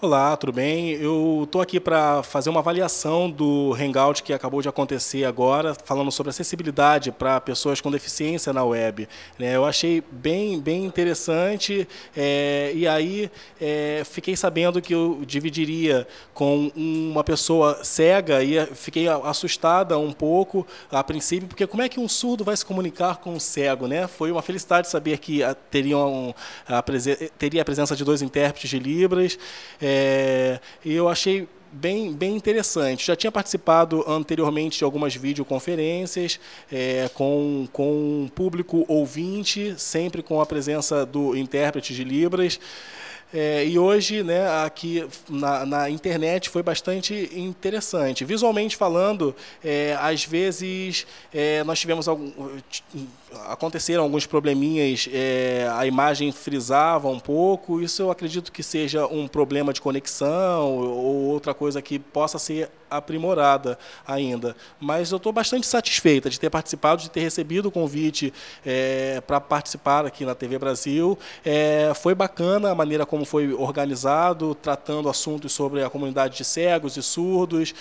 Olá, tudo bem? Eu estou aqui para fazer uma avaliação do Hangout que acabou de acontecer agora, falando sobre acessibilidade para pessoas com deficiência na web. Né? Eu achei bem, bem interessante é, e aí é, fiquei sabendo que eu dividiria com uma pessoa cega e fiquei assustada um pouco a princípio, porque como é que um surdo vai se comunicar com um cego? Né? Foi uma felicidade saber que teriam, a, teria a presença de dois intérpretes de Libras. É, é, e eu achei bem, bem interessante. Já tinha participado anteriormente de algumas videoconferências é, com, com público ouvinte, sempre com a presença do intérprete de Libras. É, e hoje, né, aqui na, na, internet foi bastante interessante. Visualmente falando, é, às vezes é, nós tivemos algum, aconteceram alguns probleminhas, é, a imagem frisava um pouco. Isso eu acredito que seja um problema de conexão ou outra coisa que possa ser aprimorada ainda. Mas eu estou bastante satisfeita de ter participado, de ter recebido o convite é, para participar aqui na TV Brasil. É, foi bacana a maneira como como foi organizado, tratando assuntos sobre a comunidade de cegos e surdos,